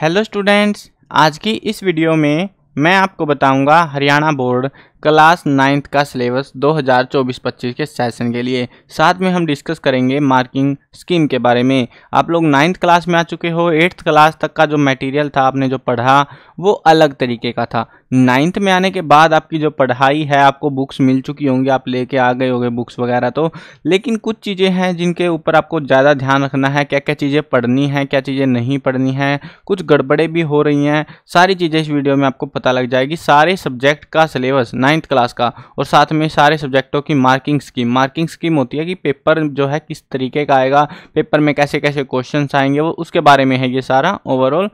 hello students आज की इस वीडियो में मैं आपको बताऊंगा हरियाणा बोर्ड क्लास नाइन्थ का सिलेबस 2024-25 के सेशन के लिए साथ में हम डिस्कस करेंगे मार्किंग स्कीम के बारे में आप लोग नाइन्थ क्लास में आ चुके हो एट्थ क्लास तक का जो मटेरियल था आपने जो पढ़ा वो अलग तरीके का था नाइन्थ में आने के बाद आपकी जो पढ़ाई है आपको बुक्स मिल चुकी होंगी आप लेके आ गए होंगे बुक्स वगैरह तो लेकिन कुछ चीज़ें हैं जिनके ऊपर आपको ज़्यादा ध्यान रखना है क्या क्या चीज़ें पढ़नी हैं क्या चीज़ें नहीं पढ़नी हैं कुछ गड़बड़े भी हो रही हैं सारी चीज़ें इस वीडियो में आपको पता लग जाएगी सारे सब्जेक्ट का सिलेबस नाइन्थ नाइन्थ क्लास का और साथ में सारे सब्जेक्टों की मार्किंग स्कीम मार्किंग स्कीम होती है कि पेपर जो है किस तरीके का आएगा पेपर में कैसे कैसे क्वेश्चन आएंगे वो उसके बारे में है ये सारा ओवरऑल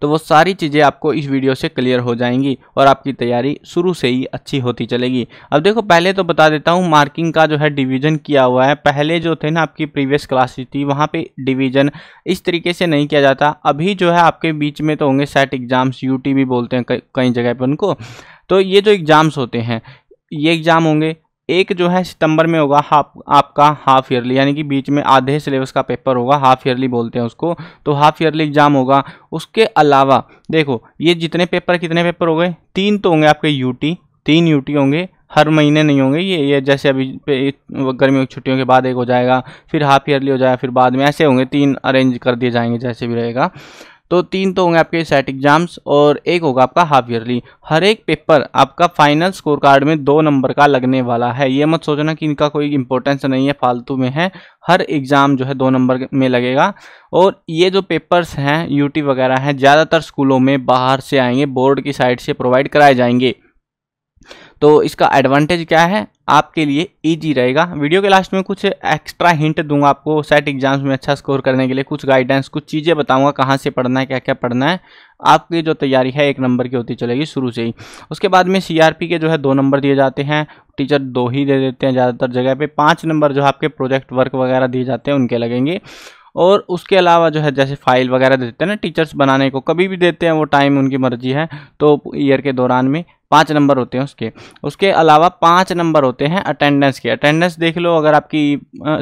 तो वो सारी चीज़ें आपको इस वीडियो से क्लियर हो जाएंगी और आपकी तैयारी शुरू से ही अच्छी होती चलेगी अब देखो पहले तो बता देता हूँ मार्किंग का जो है डिवीजन किया हुआ है पहले जो थे ना आपकी प्रीवियस क्लासेज थी वहाँ पे डिवीजन इस तरीके से नहीं किया जाता अभी जो है आपके बीच में तो होंगे सेट एग्ज़ाम्स यू भी बोलते हैं कई जगह पर उनको तो ये जो एग्ज़ाम्स होते हैं ये एग्ज़ाम होंगे एक जो है सितंबर में होगा हाफ आपका हाफ ईयरली यानी कि बीच में आधे सिलेबस का पेपर होगा हाफ ईयरली बोलते हैं उसको तो हाफ ईयरली एग्जाम होगा उसके अलावा देखो ये जितने पेपर कितने पेपर हो गए तीन तो होंगे आपके यूटी तीन यूटी होंगे हर महीने नहीं होंगे ये ये जैसे अभी गर्मियों की छुट्टियों के बाद एक हो जाएगा फिर हाफ ईयरली हो जाएगा फिर बाद में ऐसे होंगे तीन अरेंज कर दिए जाएंगे जैसे भी रहेगा तो तीन तो होंगे आपके सेट एग्जाम्स और एक होगा आपका हाफ ईयरली हर एक पेपर आपका फाइनल स्कोर कार्ड में दो नंबर का लगने वाला है ये मत सोचना कि इनका कोई इंपॉर्टेंस नहीं है फालतू में है हर एग्ज़ाम जो है दो नंबर में लगेगा और ये जो पेपर्स हैं यूटी वगैरह हैं ज़्यादातर स्कूलों में बाहर से आएंगे बोर्ड की साइड से प्रोवाइड कराए जाएंगे तो इसका एडवांटेज क्या है आपके लिए इजी रहेगा वीडियो के लास्ट में कुछ एक्स्ट्रा हिंट दूंगा आपको सेट एग्जाम्स में अच्छा स्कोर करने के लिए कुछ गाइडेंस कुछ चीज़ें बताऊंगा कहाँ से पढ़ना है क्या क्या पढ़ना है आपकी जो तैयारी है एक नंबर की होती चलेगी शुरू से ही उसके बाद में सी के जो है दो नंबर दिए जाते हैं टीचर दो ही दे देते हैं ज़्यादातर जगह पर पाँच नंबर जो आपके प्रोजेक्ट वर्क वगैरह दिए जाते हैं उनके लगेंगे और उसके अलावा जो है जैसे फाइल वगैरह देते हैं ना टीचर्स बनाने को कभी भी देते हैं वो टाइम उनकी मर्जी है तो ईयर के दौरान में पाँच नंबर होते हैं उसके उसके अलावा पाँच नंबर होते हैं अटेंडेंस के अटेंडेंस देख लो अगर आपकी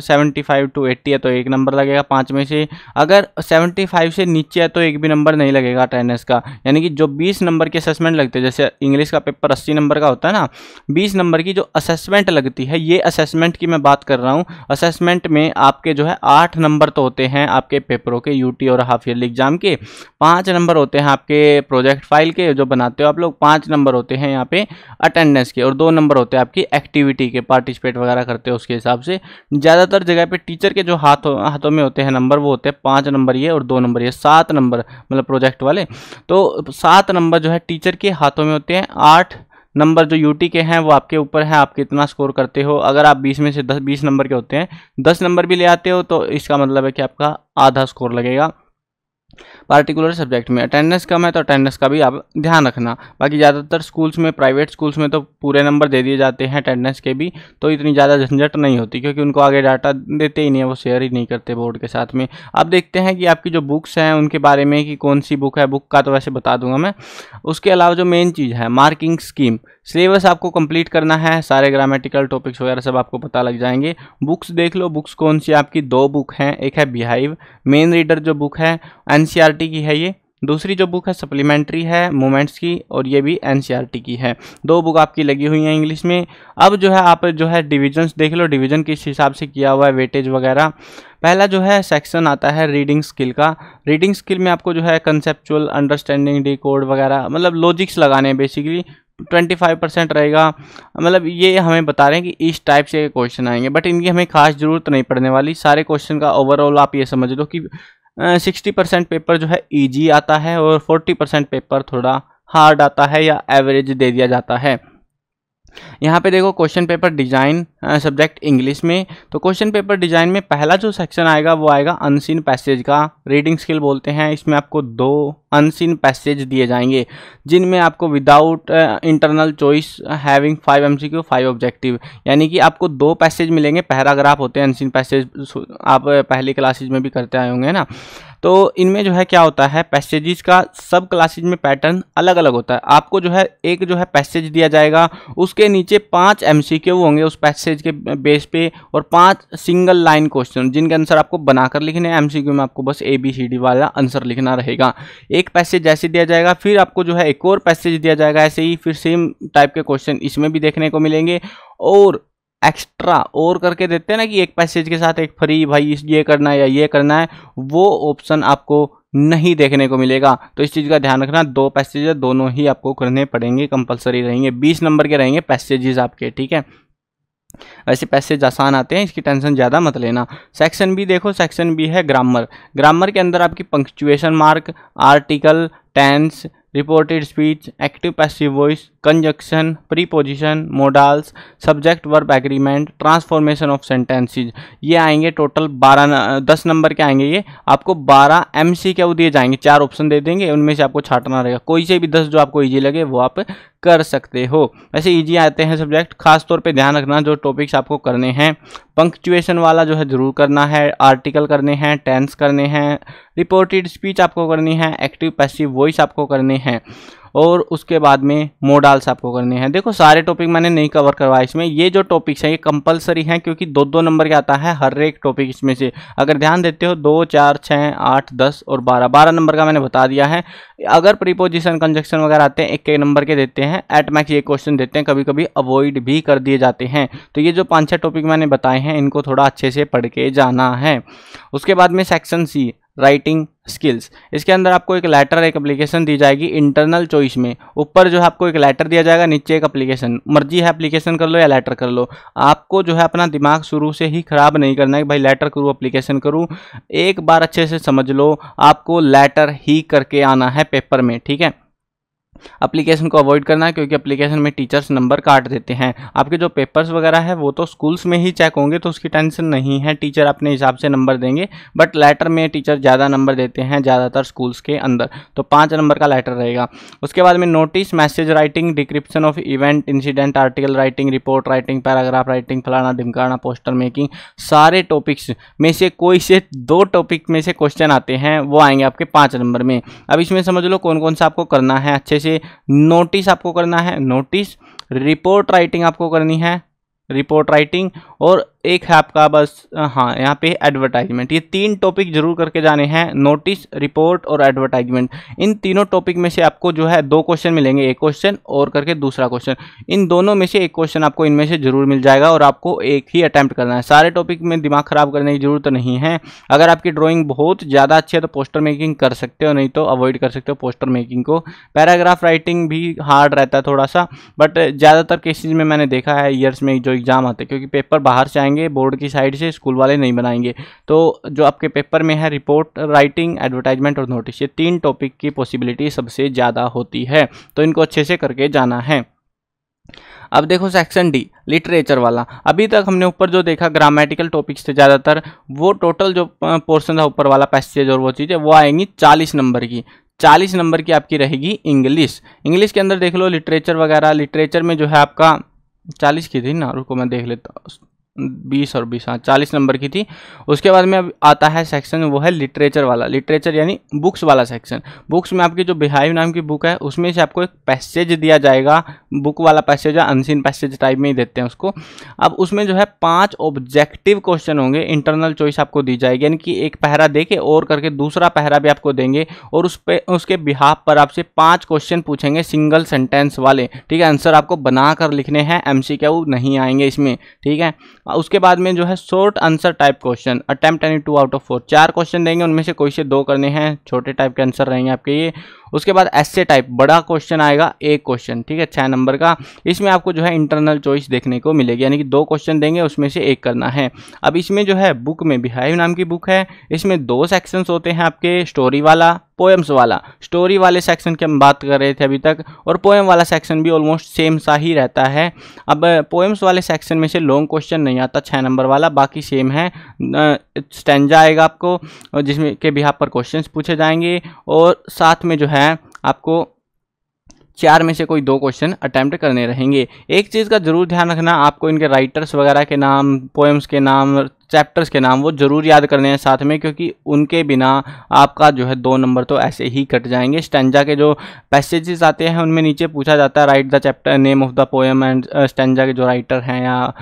सेवेंटी फाइव टू एट्टी है तो एक नंबर लगेगा पाँच में से अगर सेवेंटी फाइव से नीचे है तो एक भी नंबर नहीं लगेगा अटेंडेंस का यानी कि जो बीस नंबर के असेसमेंट लगते हैं जैसे इंग्लिश का पेपर अस्सी नंबर का होता है ना बीस नंबर की जो असेसमेंट लगती है ये असेसमेंट की मैं बात कर रहा हूँ असेसमेंट में आपके जो है आठ नंबर तो होते हैं आपके पेपरों के यू और हाफ ईयरली एग्जाम के पाँच नंबर होते हैं आपके प्रोजेक्ट फाइल के जो बनाते हो आप लोग पाँच नंबर होते हैं हैं यहाँ पे अटेंडेंस के और दो नंबर होते हैं आपकी एक्टिविटी के पार्टिसिपेट वगैरह करते हो उसके हिसाब से ज़्यादातर जगह पे टीचर के जो हाथ हाथों में होते हैं नंबर वो होते हैं पाँच नंबर ये और दो नंबर ये सात नंबर मतलब प्रोजेक्ट वाले तो सात नंबर जो है टीचर के हाथों में होते हैं आठ नंबर जो यूटी के हैं वो आपके ऊपर हैं आप कितना स्कोर करते हो अगर आप 20 में से 10 20 नंबर के होते हैं 10 नंबर भी ले आते हो तो इसका मतलब है कि आपका आधा स्कोर लगेगा पार्टिकुलर सब्जेक्ट में अटेंडेंस कम है तो अटेंडेंस का भी आप ध्यान रखना बाकी ज़्यादातर स्कूल्स में प्राइवेट स्कूल्स में तो पूरे नंबर दे दिए जाते हैं अटेंडेंस के भी तो इतनी ज़्यादा झंझट नहीं होती क्योंकि उनको आगे डाटा देते ही नहीं है वो शेयर ही नहीं करते बोर्ड के साथ में अब देखते हैं कि आपकी जो बुक्स हैं उनके बारे में कि कौन सी बुक है बुक का तो वैसे बता दूंगा मैं उसके अलावा जो मेन चीज़ है मार्किंग स्कीम सिलेबस आपको कंप्लीट करना है सारे ग्रामेटिकल टॉपिक्स वगैरह सब आपको पता लग जाएंगे बुक्स देख लो बुक्स कौन सी आपकी दो बुक हैं एक है बिहाइव मेन रीडर जो बुक है एन E की है ये दूसरी जो बुक है सप्लीमेंट्री है मोमेंट्स की और ये भी एनसीईआरटी e की है दो बुक आपकी लगी हुई है इंग्लिश में अब जो है आप जो है डिविजन्स देख लो डिवीजन किस हिसाब से किया हुआ है वेटेज वगैरह पहला जो है सेक्शन आता है रीडिंग स्किल का रीडिंग स्किल में आपको जो है कंसेप्चुअल अंडरस्टैंडिंग डी कोड वगैरह मतलब लॉजिक्स लगाने हैं बेसिकली ट्वेंटी फाइव परसेंट रहेगा मतलब ये हमें बता रहे हैं कि इस टाइप से क्वेश्चन आएंगे बट इनकी हमें खास जरूरत नहीं पड़ने वाली सारे क्वेश्चन का ओवरऑल आप ये समझ लो कि सिक्सटी परसेंट पेपर जो है ईजी आता है और फोर्टी परसेंट पेपर थोड़ा हार्ड आता है या एवरेज दे दिया जाता है यहाँ पे देखो question paper design subject English में तो क्वेश्चन पेपर डिजाइन में पहला जो सेक्शन आएगा वो आएगा अनसीन पैसेज का रीडिंग स्किल बोलते हैं इसमें आपको दो अनसीन पैसेज दिए जाएंगे जिनमें आपको without internal choice having five M C Q five objective यानी कि आपको दो पैसेज मिलेंगे पैराग्राफ होते हैं अनसीन पैसेज आप पहली क्लासेज में भी करते आए होंगे ना तो इनमें जो है क्या होता है पैसेजेस का सब क्लासेज में पैटर्न अलग अलग होता है आपको जो है एक जो है पैसेज दिया जाएगा उसके नीचे पांच एम होंगे उस पैसेज के बेस पे और पांच सिंगल लाइन क्वेश्चन जिनके आंसर आपको बनाकर लिखने हैं क्यू में आपको बस ए बी सी डी वाला आंसर लिखना रहेगा एक पैसेज जैसे दिया जाएगा फिर आपको जो है एक और पैसेज दिया जाएगा ऐसे ही फिर सेम टाइप के क्वेश्चन इसमें भी देखने को मिलेंगे और एक्स्ट्रा और करके देते हैं ना कि एक पैसेज के साथ एक फ्री भाई ये करना है या ये करना है वो ऑप्शन आपको नहीं देखने को मिलेगा तो इस चीज़ का ध्यान रखना दो पैसेज दोनों ही आपको करने पड़ेंगे कंपलसरी रहेंगे बीस नंबर के रहेंगे पैसेजेस आपके ठीक है वैसे पैसेज आसान आते हैं इसकी टेंशन ज़्यादा मत लेना सेक्शन बी देखो सेक्शन बी है ग्रामर ग्रामर के अंदर आपकी punctuation mark article tense reported speech active passive voice conjunction preposition modals subject verb agreement transformation of sentences ये आएंगे टोटल बारह दस नंबर के आएंगे ये आपको बारह एम सी क्यू दिए जाएंगे चार ऑप्शन दे देंगे उनमें से आपको छाटना रहेगा कोई से भी दस जो आपको ईजी लगे वो आप कर सकते हो वैसे ईजी आते हैं सब्जेक्ट खासतौर पर ध्यान रखना जो टॉपिक्स आपको करने हैं पंक्चुएशन वाला जो है ज़रूर करना है आर्टिकल करने हैं टेंस करने हैं रिपोर्टेड स्पीच आपको करनी है एक्टिव पैसिव वॉइस आपको करने हैं और उसके बाद में मोडाल्स आपको करने हैं देखो सारे टॉपिक मैंने नहीं कवर करवाया इसमें ये जो टॉपिक्स हैं ये कंपलसरी हैं क्योंकि दो दो नंबर के आता है हर एक टॉपिक इसमें से अगर ध्यान देते हो दो चार छः आठ दस और बारह बारह नंबर का मैंने बता दिया है अगर प्रीपोजिशन कंजक्शन वगैरह आते हैं एक एक नंबर के देते हैं एट मैक्स ये क्वेश्चन देते हैं कभी कभी अवॉइड भी कर दिए जाते हैं तो ये जो पाँच छः टॉपिक मैंने बताए हैं इनको थोड़ा अच्छे से पढ़ के जाना है उसके बाद में सेक्शन सी राइटिंग स्किल्स इसके अंदर आपको एक लेटर एक एप्लीकेशन दी जाएगी इंटरनल चॉइस में ऊपर जो है आपको एक लेटर दिया जाएगा नीचे एक एप्लीकेशन मर्जी है एप्लीकेशन कर लो या लेटर कर लो आपको जो है अपना दिमाग शुरू से ही ख़राब नहीं करना है कि भाई लेटर करूँ अप्लीकेशन करूँ एक बार अच्छे से समझ लो आपको लेटर ही करके आना है पेपर में ठीक है अप्लीकेशन को अवॉइड करना है क्योंकि अप्लीकेशन में टीचर्स नंबर काट देते हैं आपके जो पेपर्स वगैरह है वो तो स्कूल्स में ही चेक होंगे तो उसकी टेंशन नहीं है टीचर अपने हिसाब से नंबर देंगे बट लेटर में टीचर ज़्यादा नंबर देते हैं ज़्यादातर स्कूल्स के अंदर तो पाँच नंबर का लेटर रहेगा उसके बाद में notice message writing description of event incident article writing report writing paragraph writing फलाना धमकाना पोस्टर मेकिंग सारे टॉपिक्स में से कोई से दो टॉपिक में से क्वेश्चन आते हैं वो आएंगे आपके पाँच नंबर में अब इसमें समझ लो कौन कौन सा आपको करना है अच्छे से नीचे नोटिस आपको करना है नोटिस रिपोर्ट राइटिंग आपको करनी है रिपोर्ट राइटिंग और एक है आपका बस हाँ यहाँ पे एडवर्टाइजमेंट ये तीन टॉपिक जरूर करके जाने हैं नोटिस रिपोर्ट और एडवर्टाइजमेंट इन तीनों टॉपिक में से आपको जो है दो क्वेश्चन मिलेंगे एक क्वेश्चन और करके दूसरा क्वेश्चन इन दोनों में से एक क्वेश्चन आपको इनमें से जरूर मिल जाएगा और आपको एक ही अटैम्प्ट करना है सारे टॉपिक में दिमाग खराब करने की जरूरत नहीं है अगर आपकी ड्रॉइंग बहुत ज़्यादा अच्छी है तो पोस्टर मेकिंग कर सकते हो नहीं तो अवॉइड कर सकते हो पोस्टर मेकिंग को पैराग्राफ राइटिंग भी हार्ड रहता है थोड़ा सा बट ज़्यादातर केसेज में मैंने देखा है ईयर्स में जो एग्ज़ाम आते हैं क्योंकि पेपर बाहर से आएंगे बनाएंगे बोर्ड की साइड से स्कूल वाले नहीं बनाएंगे तो जो आपके पेपर में है रिपोर्ट राइटिंग एडवर्टाइजमेंट और नोटिस ये तीन टॉपिक की पॉसिबिलिटी सबसे ज़्यादा होती है तो इनको अच्छे से करके जाना है अब देखो सेक्शन डी लिटरेचर वाला अभी तक हमने ऊपर जो देखा ग्रामेटिकल टॉपिक्स थे ज़्यादातर वो टोटल जो पोर्सन था ऊपर वाला पैसेज और वो चीज़ें वो आएंगी चालीस नंबर की चालीस नंबर की आपकी रहेगी इंग्लिश इंग्लिश के अंदर देख लो लिटरेचर वगैरह लिटरेचर में जो है आपका चालीस की थी ना रुको मैं देख लेता बीस और बीस हाँ चालीस नंबर की थी उसके बाद में अब आता है सेक्शन वो है लिटरेचर वाला लिटरेचर यानी बुक्स वाला सेक्शन बुक्स में आपकी जो बिहाइव नाम की बुक है उसमें से आपको एक पैसेज दिया जाएगा बुक वाला पैसेज या अनसिन पैसेज टाइप में ही देते हैं उसको अब उसमें जो है पांच ऑब्जेक्टिव क्वेश्चन होंगे इंटरनल चॉइस आपको दी जाएगी यानी कि एक पहरा दे और करके दूसरा पहरा भी आपको देंगे और उस पर उसके बिहाफ पर आपसे पाँच क्वेश्चन पूछेंगे सिंगल सेंटेंस वाले ठीक है आंसर आपको बना कर लिखने हैं एम नहीं आएंगे इसमें ठीक है उसके बाद में जो है short answer type question attempt any two out of four चार क्वेश्चन देंगे उनमें से कोई से दो करने हैं छोटे टाइप के आंसर रहेंगे आपके ये उसके बाद एस्से टाइप बड़ा क्वेश्चन आएगा एक क्वेश्चन ठीक है छः नंबर का इसमें आपको जो है इंटरनल चॉइस देखने को मिलेगी यानी कि दो क्वेश्चन देंगे उसमें से एक करना है अब इसमें जो है बुक में बिहाइव नाम की बुक है इसमें दो सेक्शंस होते हैं आपके स्टोरी वाला पोएम्स वाला स्टोरी वाले सेक्शन की हम बात कर रहे थे अभी तक और पोएम वाला सेक्शन भी ऑलमोस्ट सेम सा ही रहता है अब पोएम्स वाले सेक्शन में से लॉन्ग क्वेश्चन नहीं आता छः नंबर वाला बाकी सेम है स्टेंजा आएगा आपको जिसमें के बिहार पर क्वेश्चंस पूछे जाएंगे और साथ में जो है है आपको चार में से कोई दो क्वेश्चन अटैम्प्ट करने रहेंगे एक चीज़ का ज़रूर ध्यान रखना आपको इनके राइटर्स वगैरह के नाम पोएम्स के नाम चैप्टर्स के नाम वो ज़रूर याद करने हैं साथ में क्योंकि उनके बिना आपका जो है दो नंबर तो ऐसे ही कट जाएंगे स्टेंजा के जो पैसेजेस आते हैं उनमें नीचे पूछा जाता है write the chapter name of the poem and stanza के जो राइटर हैं या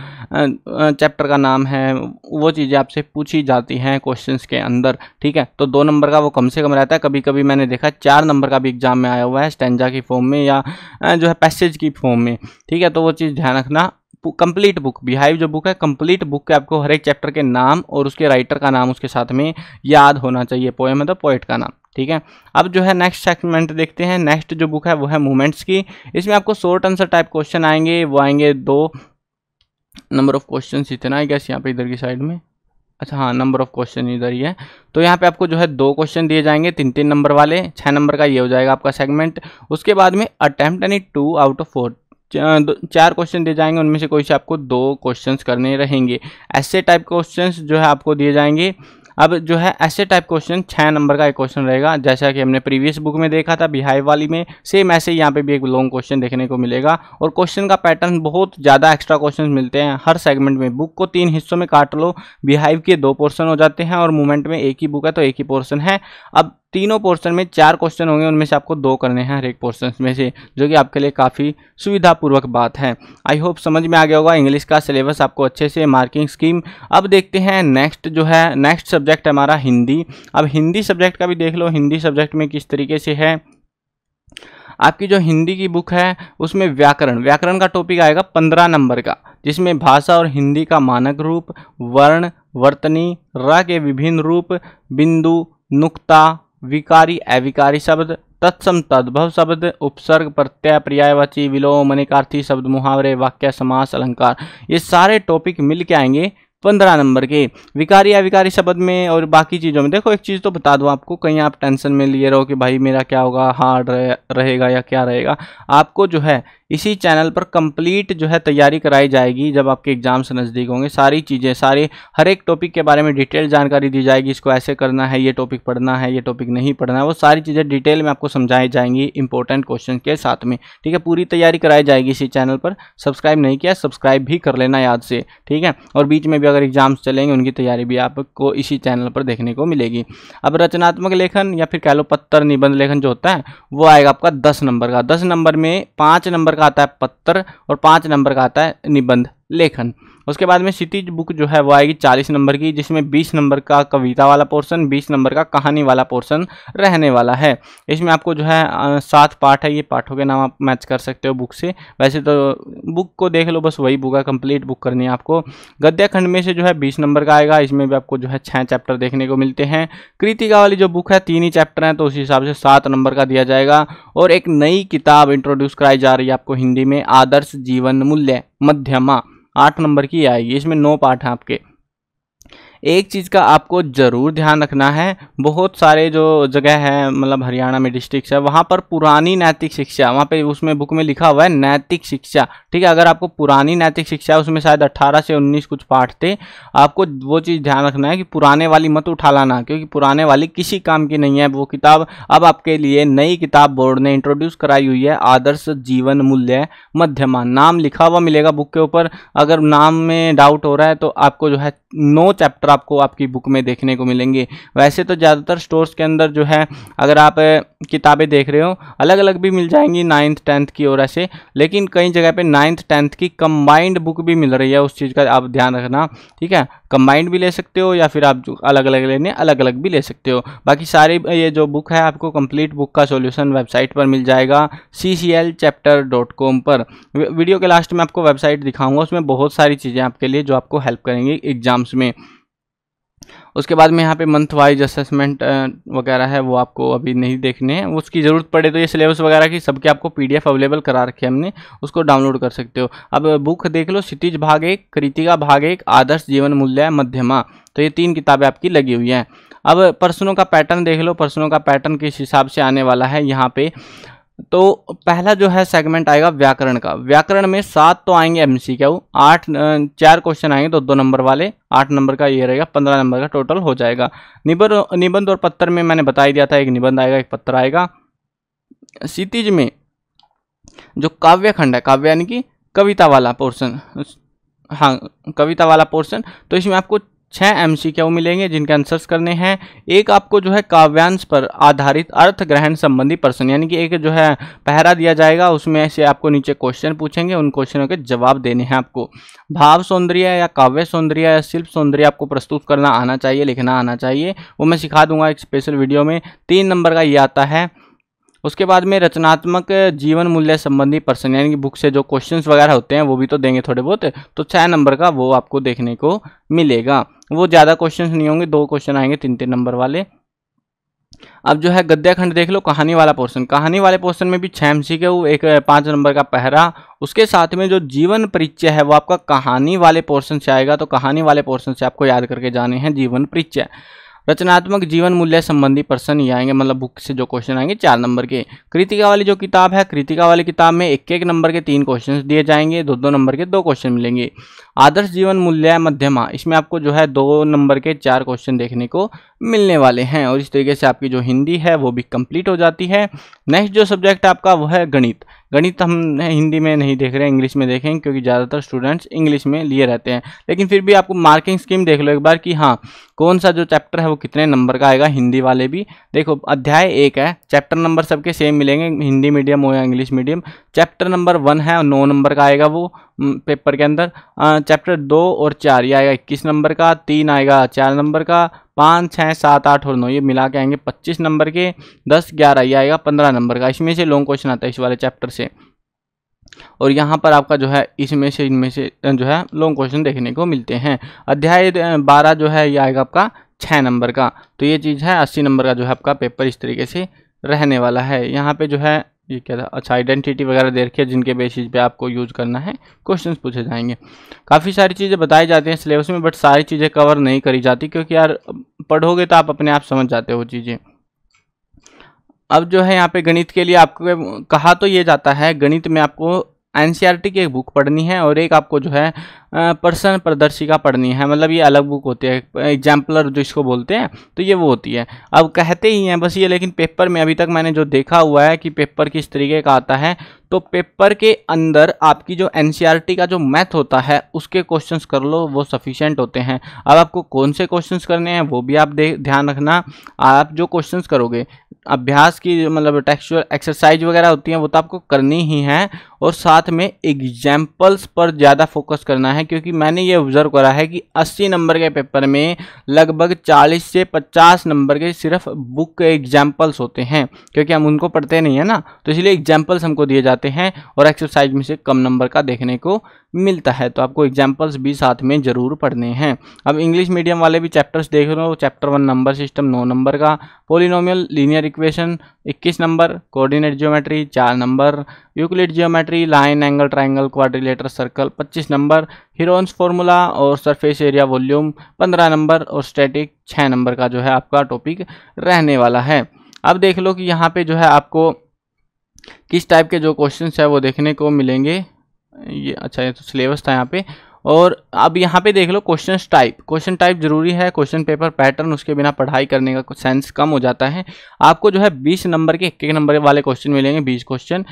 चैप्टर का नाम है वो चीज़ें आपसे पूछी जाती हैं क्वेश्चन के अंदर ठीक है तो दो नंबर का वो कम से कम रहता है कभी कभी मैंने देखा चार नंबर का भी एग्जाम में आया हुआ है स्टेंजा की फॉर्म में या जो है पैसेज की फॉर्म में ठीक है तो वो चीज़ ध्यान रखना कंप्लीट बुक बिहाइव जो बुक है कंप्लीट बुक के आपको हर एक चैप्टर के नाम और उसके राइटर का नाम उसके साथ में याद होना चाहिए पोएम मतलब पोइट का नाम ठीक है अब जो है नेक्स्ट सेगमेंट देखते हैं नेक्स्ट जो बुक है वो है मूवमेंट्स की इसमें आपको शॉर्ट आंसर टाइप क्वेश्चन आएंगे वो आएंगे दो नंबर ऑफ क्वेश्चन इतना है गैस यहाँ पे इधर की साइड में अच्छा हाँ नंबर ऑफ क्वेश्चन इधर ही है तो यहाँ पे आपको जो है दो क्वेश्चन दिए जाएंगे तीन तीन नंबर वाले छः नंबर का ये हो जाएगा आपका सेगमेंट उसके बाद में अटैम्प्ट यानी टू आउट ऑफ फोर चार क्वेश्चन दिए जाएंगे उनमें से कोई से आपको दो क्वेश्चंस करने रहेंगे ऐसे टाइप क्वेश्चंस जो है आपको दिए जाएंगे अब जो है ऐसे टाइप क्वेश्चन छः नंबर का एक क्वेश्चन रहेगा जैसा कि हमने प्रीवियस बुक में देखा था बिहाई वाली में सेम ऐसे यहाँ पे भी एक लॉन्ग क्वेश्चन देखने को मिलेगा और क्वेश्चन का पैटर्न बहुत ज़्यादा एक्स्ट्रा क्वेश्चन मिलते हैं हर सेगमेंट में बुक को तीन हिस्सों में काट लो बिहाइव के दो पोर्सन हो जाते हैं और मूवमेंट में एक ही बुक है तो एक ही पोर्सन है अब तीनों पोर्शन में चार क्वेश्चन होंगे उनमें से आपको दो करने हैं हर एक पोर्शन में से जो कि आपके लिए काफ़ी सुविधापूर्वक बात है आई होप समझ में आ गया होगा इंग्लिश का सिलेबस आपको अच्छे से मार्किंग स्कीम अब देखते हैं नेक्स्ट जो है नेक्स्ट सब्जेक्ट हमारा हिंदी अब हिंदी सब्जेक्ट का भी देख लो हिंदी सब्जेक्ट में किस तरीके से है आपकी जो हिंदी की बुक है उसमें व्याकरण व्याकरण का टॉपिक आएगा पंद्रह नंबर का जिसमें भाषा और हिंदी का मानक रूप वर्ण वर्तनी र के विभिन्न रूप बिंदु नुक्ता विकारी अविकारी शब्द तत्सम तद्भव शब्द उपसर्ग प्रत्यय पर्यायवाची विलोम मनिकार्थी शब्द मुहावरे वाक्य समास अलंकार ये सारे टॉपिक मिल के आएंगे पंद्रह नंबर के विकारी या विकारी शब्द में और बाकी चीज़ों में देखो एक चीज़ तो बता दूँ आपको कहीं आप टेंशन में लिए रहो कि भाई मेरा क्या होगा हार्ड रहेगा या क्या रहेगा आपको जो है इसी चैनल पर कंप्लीट जो है तैयारी कराई जाएगी जब आपके एग्जाम से नज़दीक होंगे सारी चीज़ें सारे हर एक टॉपिक के बारे में डिटेल जानकारी दी जाएगी इसको ऐसे करना है ये टॉपिक पढ़ना है ये टॉपिक नहीं पढ़ना है वो सारी चीज़ें डिटेल में आपको समझाई जाएंगी इंपॉर्टेंट क्वेश्चन के साथ में ठीक है पूरी तैयारी कराई जाएगी इसी चैनल पर सब्सक्राइब नहीं किया सब्सक्राइब भी कर लेना याद से ठीक है और बीच में भी अगर एग्ज़ाम्स चलेंगे उनकी तैयारी भी आपको इसी चैनल पर देखने को मिलेगी अब रचनात्मक लेखन या फिर कह लो पत्थर निबंध लेखन जो होता है वो आएगा आपका दस नंबर का दस नंबर में पाँच नंबर का आता है पत्थर और पाँच नंबर का आता है निबंध लेखन उसके बाद में सिटी बुक जो है वो आएगी चालीस नंबर की जिसमें बीस नंबर का कविता वाला पोर्शन बीस नंबर का कहानी वाला पोर्शन रहने वाला है इसमें आपको जो है सात पार्ट है ये पाठों के नाम आप मैच कर सकते हो बुक से वैसे तो बुक को देख लो बस वही बुक है कंप्लीट बुक करनी है आपको गद्याखंड में से जो है बीस नंबर का आएगा इसमें भी आपको जो है छः चैप्टर देखने को मिलते हैं कृतिका वाली जो बुक है तीन ही चैप्टर हैं तो उस हिसाब से सात नंबर का दिया जाएगा और एक नई किताब इंट्रोड्यूस कराई जा रही है आपको हिंदी में आदर्श जीवन मूल्य मध्यमा आठ नंबर की आएगी इसमें नौ पार्ट हैं आपके एक चीज़ का आपको ज़रूर ध्यान रखना है बहुत सारे जो जगह है मतलब हरियाणा में डिस्ट्रिक्ट है वहाँ पर पुरानी नैतिक शिक्षा वहाँ पे उसमें बुक में लिखा हुआ है नैतिक शिक्षा ठीक है अगर आपको पुरानी नैतिक शिक्षा है उसमें शायद अट्ठारह से उन्नीस कुछ पाठ थे आपको वो चीज़ ध्यान रखना है कि पुराने वाली मत उठा लाना क्योंकि पुराने वाली किसी काम की नहीं है वो किताब अब आपके लिए नई किताब बोर्ड ने इंट्रोड्यूस कराई हुई है आदर्श जीवन मूल्य मध्यमा नाम लिखा हुआ मिलेगा बुक के ऊपर अगर नाम में डाउट हो रहा है तो आपको जो है नो चैप्टर आपको आपकी बुक में देखने को मिलेंगे वैसे तो ज़्यादातर स्टोर्स के अंदर जो है अगर आप किताबें देख रहे हो अलग अलग भी मिल जाएंगी नाइन्थ टेंथ की और ऐसे लेकिन कई जगह पर नाइन्थ टेंथ की कम्बाइंड बुक भी मिल रही है उस चीज़ का आप ध्यान रखना ठीक है कंबाइंड भी ले सकते हो या फिर आप अलग अलग लेने अलग अलग भी ले सकते हो बाकी सारी ये जो बुक है आपको कंप्लीट बुक का सॉल्यूशन वेबसाइट पर मिल जाएगा C C L chapter dot com पर वीडियो के लास्ट में आपको वेबसाइट दिखाऊंगा उसमें बहुत सारी चीज़ें आपके लिए जो आपको हेल्प करेंगी एग्जाम्स में उसके बाद में यहाँ पे मंथ वाइज असेसमेंट वगैरह है वो आपको अभी नहीं देखने हैं उसकी ज़रूरत पड़े तो ये सिलेबस वगैरह की सबके आपको पीडीएफ अवेलेबल करा रखे हमने उसको डाउनलोड कर सकते हो अब बुक देख लो सिटीज भाग एक कृतिका भाग एक आदर्श जीवन मूल्य मध्यमा तो ये तीन किताबें आपकी लगी हुई हैं अब प्रश्नों का पैटर्न देख लो प्रश्नों का पैटर्न किस हिसाब से आने वाला है यहाँ पे तो पहला जो है सेगमेंट आएगा व्याकरण का व्याकरण में सात तो आएंगे एम सी क्यू आठ चार क्वेश्चन आएंगे तो दो नंबर वाले आठ नंबर का ये रहेगा पंद्रह नंबर का टोटल हो जाएगा निबंध निबंध और पत्थर में मैंने बता ही दिया था एक निबंध आएगा एक पत्थर आएगा सीतीज में जो काव्य खंड है काव्य यानी कि कविता वाला पोर्शन हाँ कविता वाला पोर्शन तो इसमें आपको छः एम मिलेंगे जिनके आंसर्स करने हैं एक आपको जो है काव्यांश पर आधारित अर्थ ग्रहण संबंधी प्रश्न यानी कि एक जो है पहरा दिया जाएगा उसमें से आपको नीचे क्वेश्चन पूछेंगे उन क्वेश्चनों के जवाब देने हैं आपको भाव सौंदर्य या काव्य सौंदर्य या शिल्प सौंदर्य आपको प्रस्तुत करना आना चाहिए लिखना आना चाहिए वो मैं सिखा दूंगा एक स्पेशल वीडियो में तीन नंबर का ये आता है उसके बाद में रचनात्मक जीवन मूल्य संबंधी पर्सन यानी कि बुक से जो क्वेश्चंस वगैरह होते हैं वो भी तो देंगे थोड़े बहुत तो छः नंबर का वो आपको देखने को मिलेगा वो ज़्यादा क्वेश्चन नहीं होंगे दो क्वेश्चन आएंगे तीन तीन नंबर वाले अब जो है गद्याखंड देख लो कहानी वाला पोर्शन कहानी वाले पोर्शन में भी सी के वो एक पाँच नंबर का पहरा उसके साथ में जो जीवन परिचय है वो आपका कहानी वाले पोर्शन से आएगा तो कहानी वाले पोर्शन से आपको याद करके जाने हैं जीवन परिचय रचनात्मक जीवन मूल्य संबंधी प्रश्न ये आएंगे मतलब बुक से जो क्वेश्चन आएंगे चार नंबर के कृतिका वाली जो किताब है कृतिका वाली किताब में एक एक नंबर के तीन क्वेश्चन दिए जाएंगे दो दो नंबर के दो क्वेश्चन मिलेंगे आदर्श जीवन मूल्य मध्यमा इसमें आपको जो है दो नंबर के चार क्वेश्चन देखने को मिलने वाले हैं और इस तरीके से आपकी जो हिंदी है वो भी कंप्लीट हो जाती है नेक्स्ट जो सब्जेक्ट आपका वो है गणित गणित हम हिंदी में नहीं देख रहे हैं इंग्लिश में देखें क्योंकि ज़्यादातर स्टूडेंट्स इंग्लिश में लिए रहते हैं लेकिन फिर भी आपको मार्किंग स्कीम देख लो एक बार कि हाँ कौन सा जो चैप्टर है वो कितने नंबर का आएगा हिंदी वाले भी देखो अध्याय एक है चैप्टर नंबर सबके सेम मिलेंगे हिंदी मीडियम हो या English medium chapter number one है नौ नंबर का आएगा वो पेपर के अंदर चैप्टर दो और चार ये आएगा इक्कीस नंबर का तीन आएगा चार नंबर का पाँच छः सात आठ और नौ ये मिला के आएंगे पच्चीस नंबर के दस ग्यारह ये आएगा पंद्रह नंबर का इसमें से लॉन्ग क्वेश्चन आता है इस वाले चैप्टर से और यहाँ पर आपका जो है इसमें से इनमें से जो है लॉन्ग क्वेश्चन देखने को मिलते हैं अध्याय बारह जो है ये आएगा आपका छः नंबर का तो ये चीज़ है अस्सी नंबर का जो है आपका पेपर इस तरीके से रहने वाला है यहाँ पे जो है ये क्या था अच्छा आइडेंटिटी वगैरह दे रखी है जिनके बेसिस पे आपको यूज़ करना है क्वेश्चंस पूछे जाएंगे काफ़ी सारी चीज़ें बताई जाती हैं सिलेबस में बट सारी चीज़ें कवर नहीं करी जाती क्योंकि यार पढ़ोगे तो आप अपने आप समझ जाते हो चीज़ें अब जो है यहाँ पे गणित के लिए आपको कहा तो ये जाता है गणित में आपको एन एक बुक पढ़नी है और एक आपको जो है पर्सन प्रदर्शिका पढ़नी है मतलब ये अलग बुक होती है एग्जाम्पलर जो इसको बोलते हैं तो ये वो होती है अब कहते ही हैं बस ये लेकिन पेपर में अभी तक मैंने जो देखा हुआ है कि पेपर किस तरीके का आता है तो पेपर के अंदर आपकी जो एन e का जो मैथ होता है उसके क्वेश्चंस कर लो वो सफिशेंट होते हैं अब आपको कौन से क्वेश्चंस करने हैं वो भी आप दे ध्यान रखना आप जो क्वेश्चंस करोगे अभ्यास की मतलब टेक्सचुअल एक्सरसाइज वगैरह होती हैं वो तो आपको करनी ही है और साथ में एग्जाम्पल्स पर ज़्यादा फोकस करना है हैं क्योंकि मैंने ये ऑब्जर्व करा है कि 80 नंबर के पेपर में लगभग 40 से 50 नंबर के सिर्फ बुक के एग्जाम्पल्स होते हैं क्योंकि हम उनको पढ़ते नहीं है ना तो इसलिए एग्जाम्पल्स हमको दिए जाते हैं और एक्सरसाइज में से कम नंबर का देखने को मिलता है तो आपको एग्जाम्पल्स भी साथ में ज़रूर पढ़ने हैं अब इंग्लिश मीडियम वाले भी चैप्टर्स देख रहे हो चैप्टर वन नंबर सिस्टम नौ नंबर का पोलिनोमियल लीनियर इक्वेशन इक्कीस नंबर कोऑर्डिनेट जियोमेट्री चार number Euclid geometry line angle triangle quadrilateral circle पच्चीस नंबर हीरोन्स फॉर्मूला और सरफेस एरिया वॉल्यूम पंद्रह नंबर और स्टैटिक छः नंबर का जो है आपका टॉपिक रहने वाला है अब देख लो कि यहाँ पे जो है आपको किस टाइप के जो क्वेश्चंस है वो देखने को मिलेंगे ये अच्छा ये तो सिलेबस था यहाँ पे और अब यहाँ पे देख लो क्वेश्चन टाइप क्वेश्चन टाइप जरूरी है क्वेश्चन पेपर पैटर्न उसके बिना पढ़ाई करने का सेंस कम हो जाता है आपको जो है बीस नंबर के एक एक नंबर वाले क्वेश्चन मिलेंगे बीस क्वेश्चन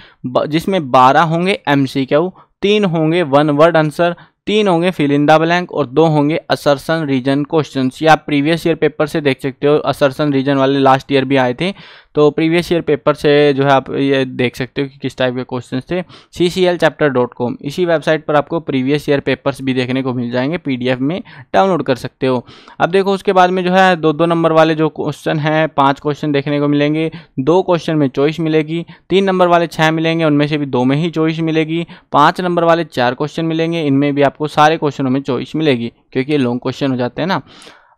जिसमें बारह होंगे एम सी क्यू तीन होंगे वन वर्ड आंसर तीन होंगे फिल इन द ब्लैंक और दो होंगे असरसन रीजन क्वेश्चन ये आप प्रीवियस ईयर पेपर से देख सकते हो असरसन रीजन वाले लास्ट ईयर भी आए थे तो प्रीवियस ईयर पेपर से जो है आप ये देख सकते हो कि किस टाइप के क्वेश्चन थे C C L chapter dot com इसी वेबसाइट पर आपको प्रीवियस ईयर पेपर्स भी देखने को मिल जाएंगे पी डी एफ में डाउनलोड कर सकते हो अब देखो उसके बाद में जो है दो दो नंबर वाले जो क्वेश्चन हैं पाँच क्वेश्चन देखने को मिलेंगे दो क्वेश्चन में चॉइस मिलेगी तीन नंबर वाले छः मिलेंगे उनमें से भी दो में ही चॉइस मिलेगी पाँच नंबर वाले चार क्वेश्चन मिलेंगे इनमें भी आप आपको सारे क्वेश्चनों में चॉइस मिलेगी क्योंकि ये लॉन्ग क्वेश्चन हो जाते हैं ना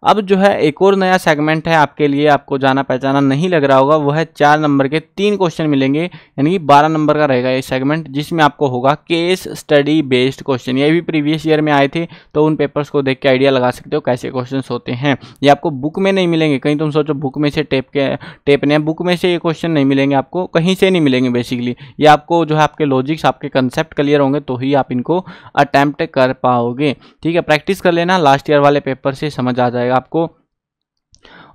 अब जो है एक और नया सेगमेंट है आपके लिए आपको जाना पहचाना नहीं लग रहा होगा वो है चार नंबर के तीन क्वेश्चन मिलेंगे यानी कि बारह नंबर का रहेगा ये सेगमेंट जिसमें आपको होगा केस स्टडी बेस्ड क्वेश्चन ये भी प्रीवियस ईयर में आए थे तो उन पेपर्स को देख के आइडिया लगा सकते हो कैसे क्वेश्चन होते हैं ये आपको बुक में नहीं मिलेंगे कहीं तुम सोचो बुक में से टेप के टेप ने बुक में से ये क्वेश्चन नहीं मिलेंगे आपको कहीं से नहीं मिलेंगे बेसिकली ये आपको जो है आपके लॉजिक्स आपके कंसेप्ट क्लियर होंगे तो ही आप इनको अटैम्प्ट कर पाओगे ठीक है प्रैक्टिस कर लेना लास्ट ईयर वाले पेपर से समझ आ जाएगा जाएगा आपको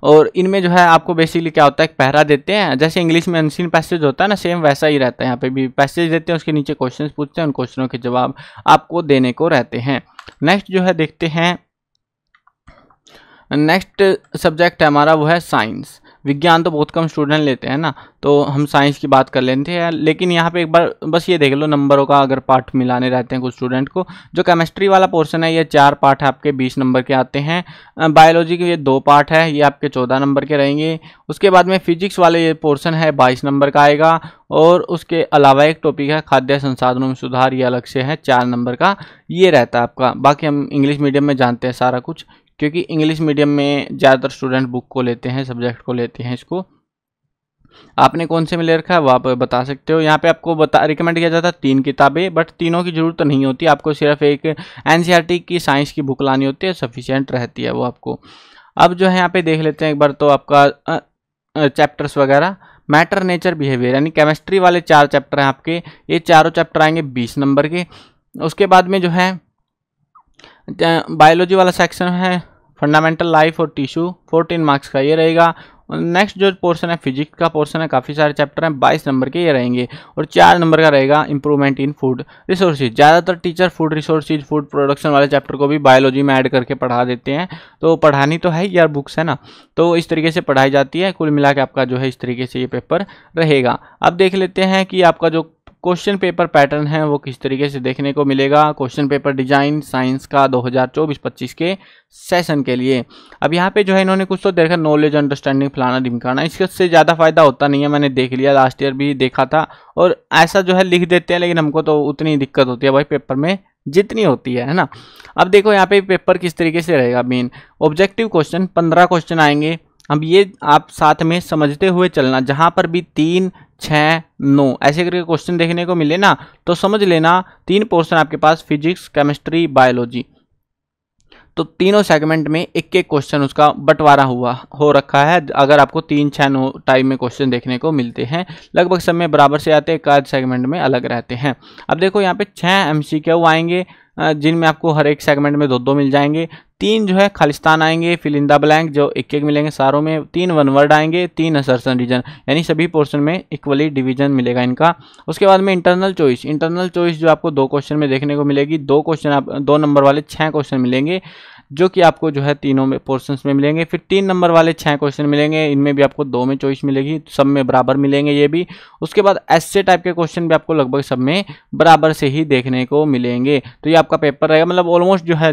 और इनमें जो है आपको बेसिकली क्या होता है पहरा देते हैं जैसे इंग्लिश में अनसीन पैसेज होता है ना सेम वैसा ही रहता है यहाँ पे भी पैसेज देते हैं उसके नीचे क्वेश्चंस पूछते हैं उन क्वेश्चनों के जवाब आपको देने को रहते हैं नेक्स्ट जो है देखते हैं नेक्स्ट सब्जेक्ट है हमारा वो है साइंस विज्ञान तो बहुत कम स्टूडेंट लेते हैं ना तो हम साइंस की बात कर लेते हैं लेकिन यहाँ पे एक बार बस ये देख लो नंबरों का अगर पार्ट मिलाने रहते हैं कुछ स्टूडेंट को जो केमिस्ट्री वाला पोर्शन है ये चार पार्ट आपके बीस नंबर के आते हैं बायोलॉजी के ये दो पार्ट है ये आपके चौदह नंबर के रहेंगे उसके बाद में फिजिक्स वाले ये पोर्सन है बाईस नंबर का आएगा और उसके अलावा एक टॉपिक है खाद्य संसाधनों में सुधार ये अलग से है चार नंबर का ये रहता है आपका बाकी हम इंग्लिश मीडियम में जानते हैं सारा कुछ क्योंकि इंग्लिश मीडियम में ज़्यादातर स्टूडेंट बुक को लेते हैं सब्जेक्ट को लेते हैं इसको आपने कौन से में ले रखा है वो आप बता सकते हो यहाँ पे आपको बता रिकमेंड किया जाता है तीन किताबें बट तीनों की जरूरत तो नहीं होती आपको सिर्फ एक एन e की साइंस की बुक लानी होती है सफिशियंट रहती है वो आपको अब जो है यहाँ पे देख लेते हैं एक बार तो आपका चैप्टर्स वगैरह मैटर नेचर बिहेवियर यानी केमिस्ट्री वाले चार चैप्टर हैं आपके ये चारों चैप्टर आएंगे बीस नंबर के उसके बाद में जो है बायोलॉजी वाला सेक्शन है फंडामेंटल लाइफ और टिश्यू फोर्टीन मार्क्स का ये रहेगा नेक्स्ट जो पोर्शन है फिजिक्स का पोर्शन है काफ़ी सारे चैप्टर हैं बाईस नंबर के ये रहेंगे और चार नंबर का रहेगा इंप्रूवमेंट इन फूड रिसोर्सेज ज़्यादातर teacher food resources food production वाले चैप्टर को भी बायोलॉजी में ऐड करके पढ़ा देते हैं तो पढ़ानी तो है यार बुक्स है ना तो इस तरीके से पढ़ाई जाती है कुल मिला के आपका जो है इस तरीके से ये पेपर रहेगा अब देख लेते हैं कि आपका जो क्वेश्चन पेपर पैटर्न है वो किस तरीके से देखने को मिलेगा क्वेश्चन पेपर डिजाइन साइंस का 2024-25 के सेशन के लिए अब यहाँ पे जो है इन्होंने कुछ तो देखा नॉलेज अंडरस्टैंडिंग फलाना ढिमकाना इससे ज़्यादा फायदा होता नहीं है मैंने देख लिया लास्ट ईयर भी देखा था और ऐसा जो है लिख देते हैं लेकिन हमको तो उतनी दिक्कत होती है भाई पेपर में जितनी होती है है ना अब देखो यहाँ पे पेपर किस तरीके से रहेगा मेन ऑब्जेक्टिव क्वेश्चन पंद्रह क्वेश्चन आएंगे अब ये आप साथ में समझते हुए चलना जहाँ पर भी तीन छः नौ ऐसे करके क्वेश्चन देखने को मिले ना तो समझ लेना तीन पोर्शन आपके पास फिजिक्स केमिस्ट्री बायोलॉजी तो तीनों सेगमेंट में एक एक क्वेश्चन उसका बंटवारा हुआ हो रखा है अगर आपको तीन छः नौ टाइप में क्वेश्चन देखने को मिलते हैं लगभग सब में बराबर से आते हैं एक सेगमेंट में अलग रहते हैं अब देखो यहाँ पे छः एम सी क्यू आएंगे जिनमें आपको हर एक सेगमेंट में दो दो मिल जाएंगे तीन जो है खालिस्तान आएंगे फिलिंदा ब्लैंक जो एक एक मिलेंगे सारों में तीन वन वर्ड आएंगे तीन असरसन रीजन यानी सभी पोर्शन में इक्वली डिवीजन मिलेगा इनका उसके बाद में इंटरनल चॉइस इंटरनल चॉइस जो आपको दो क्वेश्चन में देखने को मिलेगी दो क्वेश्चन आप दो नंबर वाले छः क्वेश्चन मिलेंगे जो कि आपको जो है तीनों में पोर्शंस में मिलेंगे फिर तीन नंबर वाले छः क्वेश्चन मिलेंगे इनमें भी आपको दो में चॉइस मिलेगी सब में बराबर मिलेंगे ये भी उसके बाद ऐसे टाइप के क्वेश्चन भी आपको लगभग सब में बराबर से ही देखने को मिलेंगे तो ये आपका पेपर रहेगा मतलब ऑलमोस्ट जो है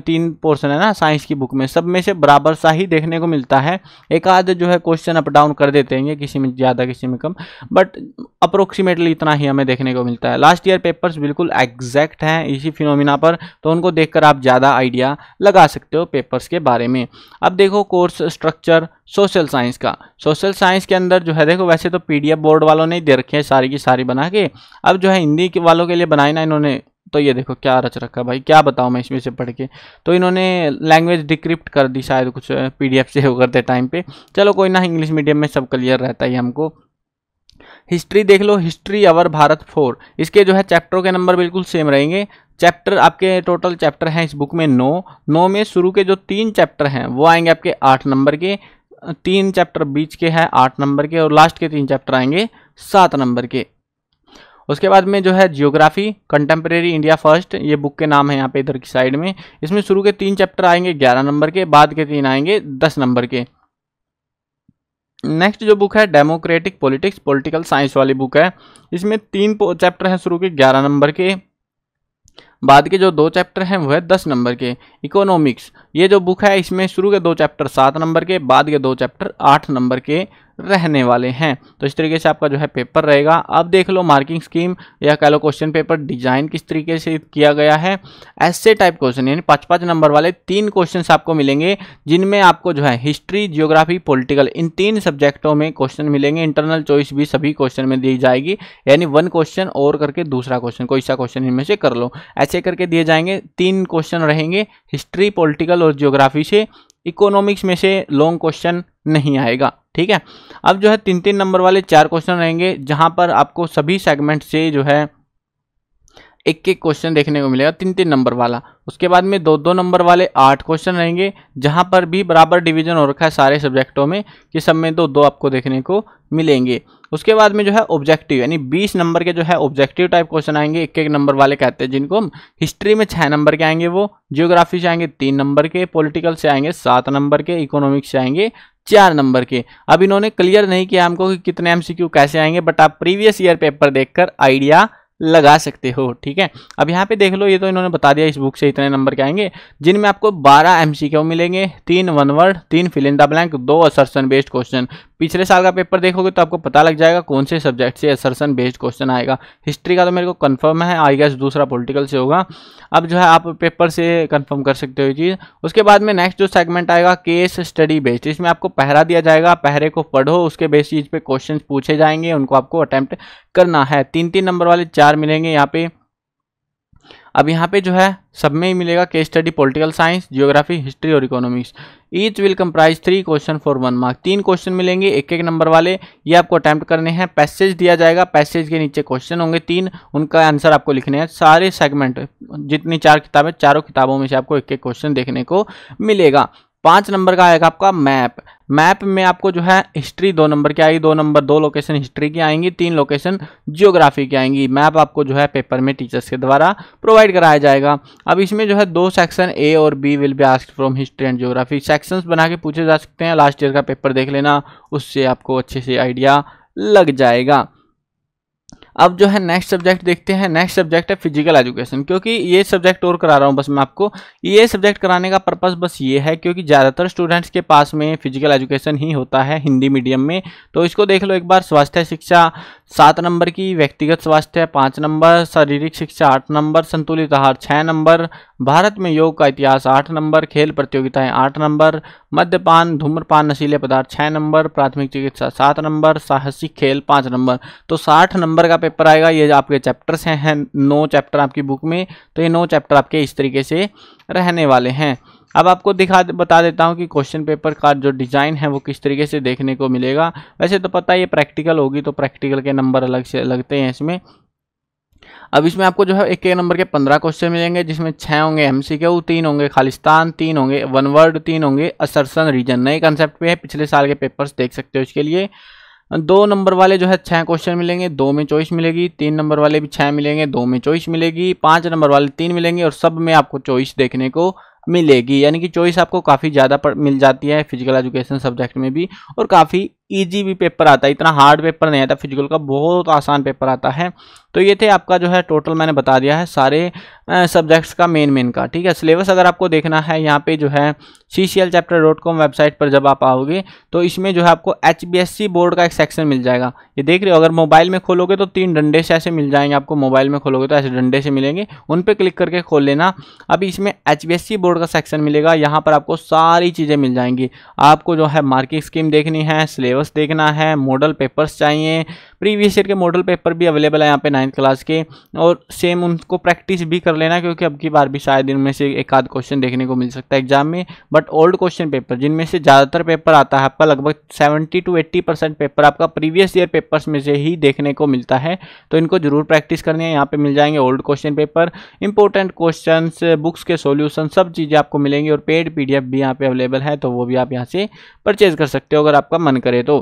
तीन पोर्सन है ना साइंस की बुक में सब में से बराबर सा ही देखने को मिलता है एक आध जो है क्वेश्चन अप डाउन कर देते हैं किसी में ज़्यादा किसी में कम बट अप्रोक्सीमेटली इतना ही हमें देखने को मिलता है लास्ट ईयर पेपर्स बिल्कुल एग्जैक्ट हैं इसी फिनोमिना पर तो उनको देखकर आप ज़्यादा आइडिया लग लगा सकते हो पेपर्स के बारे में अब देखो कोर्स स्ट्रक्चर सोशल साइंस का सोशल साइंस के अंदर जो है देखो वैसे तो पीडीएफ बोर्ड वालों ने दे रखे हैं सारी की सारी बना के अब जो है हिंदी वालों के लिए बनाए ना इन्होंने तो ये देखो क्या रच रखा भाई क्या बताऊँ मैं इसमें से पढ़ के तो इन्होंने लैंग्वेज डिक्रिप्ट कर दी शायद कुछ पीडीएफ सेव करते टाइम पे चलो कोई ना इंग्लिश मीडियम में सब क्लियर रहता है हमको हिस्ट्री देख लो हिस्ट्री अवर भारत फोर इसके जो है चैप्टरों के नंबर बिल्कुल सेम रहेंगे चैप्टर आपके टोटल चैप्टर हैं इस बुक में नौ नौ में शुरू के जो तीन चैप्टर हैं वो आएंगे आपके आठ नंबर के तीन चैप्टर बीच के हैं आठ नंबर के और लास्ट के तीन चैप्टर आएंगे सात नंबर के उसके बाद में जो है जियोग्राफी कंटेम्प्रेरी इंडिया फर्स्ट ये बुक के नाम है यहाँ पे इधर की साइड में इसमें शुरू के तीन चैप्टर आएंगे ग्यारह नंबर के बाद के तीन आएंगे दस नंबर के नेक्स्ट जो बुक है डेमोक्रेटिक पॉलिटिक्स पॉलिटिकल साइंस वाली बुक है इसमें तीन चैप्टर हैं शुरू के ग्यारह नंबर के बाद के जो दो चैप्टर हैं वह है दस नंबर के इकोनॉमिक्स ये जो बुक है इसमें शुरू के दो चैप्टर सात नंबर के बाद के दो चैप्टर आठ नंबर के रहने वाले हैं तो इस तरीके से आपका जो है पेपर रहेगा अब देख लो मार्किंग स्कीम या कह लो क्वेश्चन पेपर डिजाइन किस तरीके से किया गया है ऐसे टाइप क्वेश्चन यानी पाँच पाँच नंबर वाले तीन क्वेश्चन आपको मिलेंगे जिनमें आपको जो है हिस्ट्री जियोग्राफी पोलिटिकल इन तीन सब्जेक्टों में क्वेश्चन मिलेंगे इंटरनल चॉइस भी सभी क्वेश्चन में दी जाएगी यानी वन क्वेश्चन और करके दूसरा क्वेश्चन कोई सा क्वेश्चन इनमें से कर लो ऐसे करके दिए जाएंगे तीन क्वेश्चन रहेंगे हिस्ट्री पोलिटिकल और जियोग्राफी से इकोनॉमिक्स में से लॉन्ग क्वेश्चन नहीं आएगा ठीक है अब जो है तीन तीन नंबर वाले चार क्वेश्चन रहेंगे जहां पर आपको सभी सेगमेंट से जो है एक एक क्वेश्चन देखने को मिलेगा तीन तीन नंबर वाला उसके बाद में दो दो नंबर वाले आठ क्वेश्चन रहेंगे जहां पर भी बराबर डिवीजन हो रखा है सारे सब्जेक्टों में कि सब में दो दो आपको देखने को मिलेंगे उसके बाद में जो है ऑब्जेक्टिव यानी बीस नंबर के जो है ऑब्जेक्टिव टाइप क्वेश्चन आएंगे एक एक नंबर वाले कहते हैं जिनको हम हिस्ट्री में छः नंबर के आएंगे वो जियोग्राफी से आएंगे तीन नंबर के पोलिटिकल से आएंगे सात नंबर के इकोनॉमिक्स से आएंगे चार नंबर के अब इन्होंने क्लियर नहीं किया हमको कि कितने एम कैसे आएंगे बट आप प्रीवियस ईयर पेपर देखकर आइडिया लगा सकते हो ठीक है अब यहाँ पे देख लो ये तो इन्होंने बता दिया इस बुक से इतने नंबर के आएंगे जिनमें आपको 12 एमसीक्यू मिलेंगे तीन वन वर्ड तीन फिलिंदा ब्लैंक दो असरसन बेस्ड क्वेश्चन पिछले साल का पेपर देखोगे तो आपको पता लग जाएगा कौन से सब्जेक्ट से असरसन बेस्ड क्वेश्चन आएगा हिस्ट्री का तो मेरे को कन्फर्म है आई गेस दूसरा पोलिटिकल से होगा अब जो है आप पेपर से कन्फर्म कर सकते हो ये चीज़ उसके बाद में नेक्स्ट जो सेगमेंट आएगा केस स्टडी बेस्ड इसमें आपको पहरा दिया जाएगा पहरे को पढ़ो उसके बेस चीज़ पे क्वेश्चन पूछे जाएंगे उनको आपको अटैम्प्ट करना है तीन तीन नंबर वाले चार मिलेंगे यहाँ पे अब यहाँ पे जो है सब में ही मिलेगा case study political science geography history और economics each will comprise three question for one mark तीन क्वेश्चन मिलेंगे एक एक नंबर वाले ये आपको अटैम्प्ट करने हैं पैसेज दिया जाएगा पैसेज के नीचे क्वेश्चन होंगे तीन उनका आंसर आपको लिखने हैं सारे सेगमेंट जितनी चार किताबें चारों किताबों में से आपको एक एक क्वेश्चन देखने को मिलेगा पाँच नंबर का आएगा आपका मैप मैप में आपको जो है हिस्ट्री दो नंबर की आएगी दो नंबर दो लोकेशन हिस्ट्री की आएंगी तीन लोकेशन जियोग्राफी की आएंगी मैप आपको जो है पेपर में टीचर्स के द्वारा प्रोवाइड कराया जाएगा अब इसमें जो है दो सेक्शन ए और B will be ask from history and geography sections बना के पूछे जा सकते हैं लास्ट ईयर का पेपर देख लेना उससे आपको अच्छे से आइडिया लग जाएगा अब जो है नेक्स्ट सब्जेक्ट देखते हैं नेक्स्ट सब्जेक्ट है फिजिकल एजुकेशन क्योंकि ये सब्जेक्ट और करा रहा हूँ बस मैं आपको ये सब्जेक्ट कराने का पर्पस बस ये है क्योंकि ज़्यादातर स्टूडेंट्स के पास में फिजिकल एजुकेशन ही होता है हिंदी मीडियम में तो इसको देख लो एक बार स्वास्थ्य शिक्षा सात नंबर की व्यक्तिगत स्वास्थ्य पाँच नंबर शारीरिक शिक्षा आठ नंबर संतुलित आहार छः नंबर भारत में योग का इतिहास आठ नंबर खेल प्रतियोगिताएं आठ नंबर मद्यपान धूम्रपान नशीले पदार्थ छः नंबर प्राथमिक चिकित्सा सात नंबर साहसिक खेल पाँच नंबर तो साठ नंबर का पेपर आएगा ये आपके चैप्टर्स हैं नौ चैप्टर आपकी बुक में तो ये नौ चैप्टर आपके इस तरीके से रहने वाले हैं अब आपको दिखा बता देता हूँ कि क्वेश्चन पेपर का जो डिज़ाइन है वो किस तरीके से देखने को मिलेगा वैसे तो पता है ये प्रैक्टिकल होगी तो प्रैक्टिकल के नंबर अलग से लगते हैं इसमें अब इसमें आपको जो है एक एक नंबर के पंद्रह क्वेश्चन मिलेंगे जिसमें छः होंगे एम सी क्यू तीन होंगे खालिस्तान तीन होंगे वन वर्ड तीन होंगे असरसन रीजन नए कंसेप्ट पे है पिछले साल के पेपर्स देख सकते हो इसके लिए दो नंबर वाले जो है छः क्वेश्चन मिलेंगे दो में चॉइस मिलेगी तीन नंबर वाले भी छः मिलेंगे दो में चॉइस मिलेगी पाँच नंबर वाले तीन मिलेंगे और सब में आपको चॉइस देखने को मिलेगी यानी कि चॉइस आपको काफ़ी ज़्यादा मिल जाती है फिजिकल एजुकेशन सब्जेक्ट में भी और काफ़ी ईजी भी पेपर आता है इतना हार्ड पेपर नहीं आता फिजिकल का बहुत आसान पेपर आता है तो ये थे आपका जो है टोटल मैंने बता दिया है सारे सब्जेक्ट्स का मेन मेन का ठीक है सिलेबस अगर आपको देखना है यहाँ पे जो है C C L chapter dot com website पर जब आप आओगे तो इसमें जो है आपको H B S C board का एक सेक्शन मिल जाएगा ये देख रहे हो अगर मोबाइल में खोलोगे तो तीन डंडे से ऐसे मिल जाएंगे आपको मोबाइल में खोलोगे तो ऐसे डंडे से मिलेंगे उन पर क्लिक करके खोल लेना अभी इसमें H B S C board का सेक्शन मिलेगा यहाँ पर आपको सारी चीज़ें मिल जाएंगी आपको जो है मार्किंग स्कीम देखनी है सिलेबस सिलेबस देखना है मॉडल पेपर्स चाहिए प्रीवियस ईयर के मॉडल पेपर भी अवेलेबल है यहाँ पे नाइन्थ क्लास के और सेम उनको प्रैक्टिस भी कर लेना क्योंकि अब की बार भी शायद इनमें से एक आध क्वेश्चन देखने को मिल सकता है एग्जाम में बट ओल्ड क्वेश्चन पेपर जिनमें से ज़्यादातर पेपर आता है आपका लगभग seventy to eighty percent paper आपका प्रीवियस ईयर पेपर्स में से ही देखने को मिलता है तो इनको जरूर प्रैक्टिस करनी है यहाँ पर मिल जाएंगे old question paper important question books के सोल्यूशन सब चीज़ें आपको मिलेंगी और पेड पी भी यहाँ पर अवेलेबल है तो वो भी आप यहाँ से परचेज कर सकते हो अगर आपका मन करे तो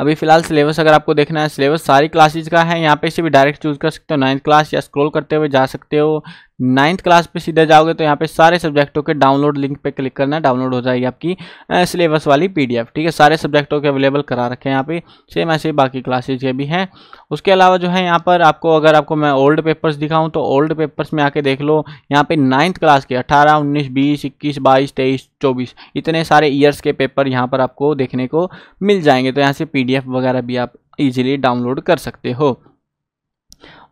अभी फिलहाल सिलेबस अगर आपको देखना है सिलेबस सारी क्लासेज का है यहाँ पे से भी डायरेक्ट चूज कर सकते हो नाइन्थ क्लास या स्क्रॉल करते हुए जा सकते हो नाइन्थ क्लास पे सीधे जाओगे तो यहाँ पे सारे सब्जेक्टों के डाउनलोड लिंक पे क्लिक करना है डाउनलोड हो जाएगी आपकी सिलेबस वाली पीडीएफ ठीक है सारे सब्जेक्टों के अवेलेबल करा रखे हैं यहाँ पे सेम ऐसे ही बाकी क्लासेज के भी हैं उसके अलावा जो है यहाँ पर आपको अगर आपको मैं ओल्ड पेपर्स दिखाऊँ तो ओल्ड पेपर्स में आके देख लो यहाँ पे नाइन्थ क्लास के अठारह उन्नीस बीस इक्कीस बाईस तेईस चौबीस इतने सारे ईयर्स के पेपर यहाँ पर आपको देखने को मिल जाएंगे तो यहाँ से पी वगैरह भी आप ईजिली डाउनलोड कर सकते हो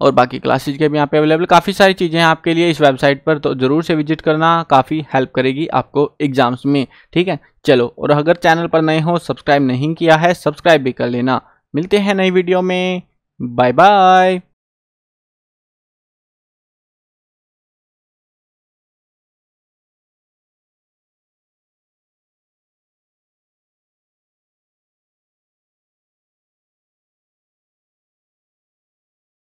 और बाकी क्लासेज के भी यहाँ पे अवेलेबल काफ़ी सारी चीज़ें हैं आपके लिए इस वेबसाइट पर तो ज़रूर से विजिट करना काफ़ी हेल्प करेगी आपको एग्जाम्स में ठीक है चलो और अगर चैनल पर नए हो सब्सक्राइब नहीं किया है सब्सक्राइब भी कर लेना मिलते हैं नई वीडियो में बाय बाय